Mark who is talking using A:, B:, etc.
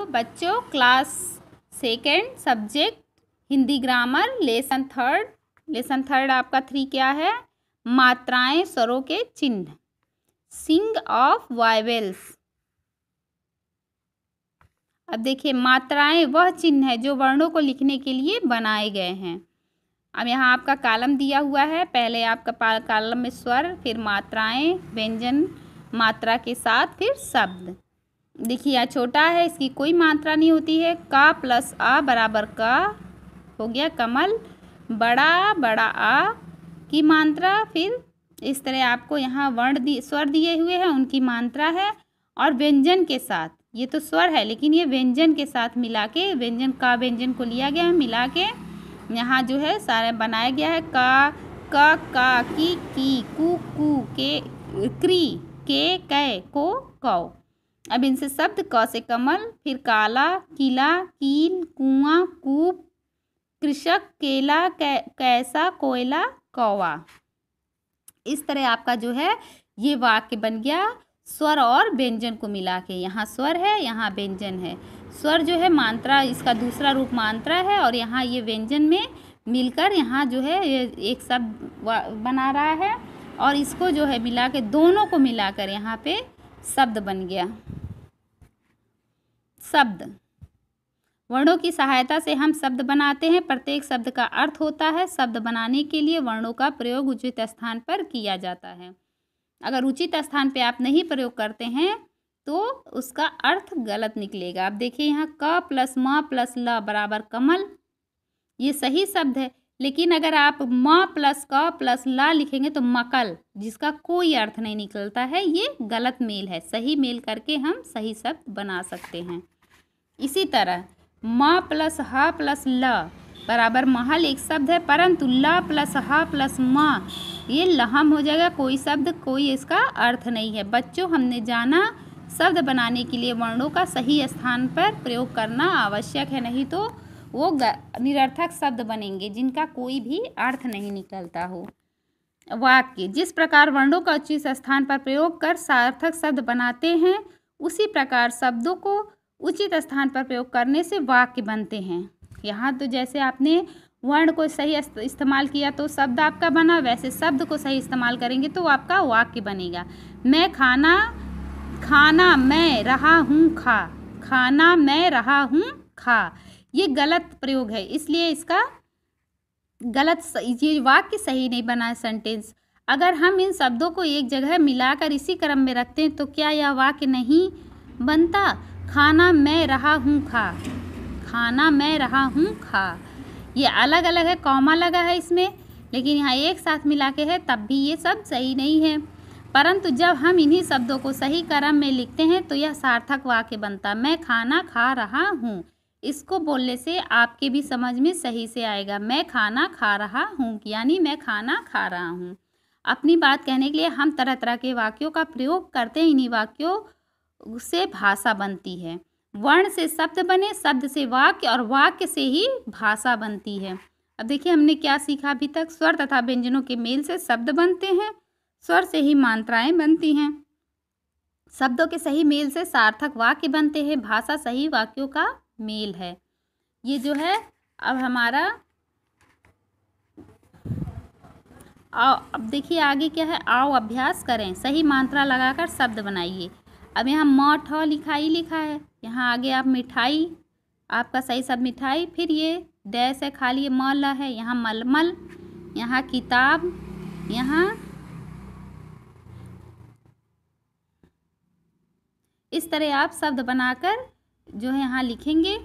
A: तो बच्चों class second subject Hindi grammar lesson third lesson third आपका थ्री क्या है मात्राएं स्वरों के चिन्ह सिंग ऑफ वाइवेल्स अब देखिए मात्राएं वह चिन्ह है जो वर्णों को लिखने के लिए बनाए गए हैं अब यहाँ आपका कालम दिया हुआ है पहले आपका कालम में स्वर फिर मात्राएं व्यंजन मात्रा के साथ फिर शब्द देखिए यह छोटा है इसकी कोई मात्रा नहीं होती है का प्लस आ बराबर का हो गया कमल बड़ा बड़ा आ की मात्रा फिर इस तरह आपको यहाँ वर्ण दी स्वर दिए हुए हैं उनकी मात्रा है और व्यंजन के साथ ये तो स्वर है लेकिन ये व्यंजन के साथ मिला के व्यंजन का व्यंजन को लिया गया है मिला के यहाँ जो है सारा बनाया गया है का का का की की कू कु के क्री के कै को कौ अब इनसे शब्द क से कमल फिर काला किला कील कुआं कूप कृषक केला कै, कैसा कोयला कौवा इस तरह आपका जो है ये वाक्य बन गया स्वर और व्यंजन को मिला के यहाँ स्वर है यहाँ व्यंजन है स्वर जो है मात्रा इसका दूसरा रूप मात्रा है और यहाँ ये व्यंजन में मिलकर यहाँ जो है ये एक शब्द बना रहा है और इसको जो है मिला के दोनों को मिलाकर यहाँ पे शब्द बन गया शब्द वर्णों की सहायता से हम शब्द बनाते हैं प्रत्येक शब्द का अर्थ होता है शब्द बनाने के लिए वर्णों का प्रयोग उचित स्थान पर किया जाता है अगर उचित स्थान पर आप नहीं प्रयोग करते हैं तो उसका अर्थ गलत निकलेगा आप देखिए यहाँ क प्लस म प्लस ल बराबर कमल ये सही शब्द है लेकिन अगर आप म प्लस क प्लस ला लिखेंगे तो मकल जिसका कोई अर्थ नहीं निकलता है ये गलत मेल है सही मेल करके हम सही शब्द बना सकते हैं इसी तरह म प्लस ह प्लस ल बराबर महल एक शब्द है परंतु ल प्लस ह प्लस म ये लहम हो जाएगा कोई शब्द कोई इसका अर्थ नहीं है बच्चों हमने जाना शब्द बनाने के लिए वर्णों का सही स्थान पर प्रयोग करना आवश्यक है नहीं तो वो निरर्थक शब्द बनेंगे जिनका कोई भी अर्थ नहीं निकलता हो वाक्य जिस प्रकार वर्णों का उचित स्थान पर प्रयोग कर सार्थक शब्द बनाते हैं उसी प्रकार शब्दों को उचित स्थान पर प्रयोग करने से वाक्य बनते हैं यहाँ तो जैसे आपने वर्ण को सही इस्तेमाल किया तो शब्द आपका बना वैसे शब्द को सही इस्तेमाल करेंगे तो आपका वाक्य बनेगा मैं खाना खाना मैं रहा हूँ खा खाना मैं रहा हूँ खा ये गलत प्रयोग है इसलिए इसका गलत ये वाक्य सही नहीं बना है सेंटेंस अगर हम इन शब्दों को एक जगह मिलाकर इसी क्रम में रखते हैं तो क्या यह वाक्य नहीं बनता खाना मैं रहा हूँ खा खाना मैं रहा हूँ खा ये अलग अलग है कॉमा लगा है इसमें लेकिन यहाँ एक साथ मिला के है तब भी ये सब सही नहीं है परंतु जब हम इन्हीं शब्दों को सही क्रम में लिखते हैं तो यह सार्थक वाक्य बनता मैं खाना खा रहा हूँ इसको बोलने से आपके भी समझ में सही से आएगा मैं खाना खा रहा हूँ यानी मैं खाना खा रहा हूँ अपनी बात कहने के लिए हम तरह तरह के वाक्यों का प्रयोग करते हैं इन्हीं वाक्यों से भाषा बनती है वर्ण से शब्द बने शब्द से वाक्य और वाक्य से ही भाषा बनती है अब देखिए हमने क्या सीखा अभी तक स्वर तथा व्यंजनों के मेल से शब्द बनते हैं स्वर से ही मात्राएँ बनती हैं शब्दों के सही मेल से सार्थक वाक्य बनते हैं भाषा सही वाक्यों का मेल है ये जो है अब हमारा आओ अब देखिए आगे क्या है आओ अभ्यास करें सही मात्रा लगाकर शब्द बनाइए अब यहाँ मठ लिखाई लिखा है यहाँ आगे आप मिठाई आपका सही सब मिठाई फिर ये डैश है खाली ये मल है यहाँ मलमल यहाँ किताब यहाँ इस तरह आप शब्द बनाकर जो है यहाँ लिखेंगे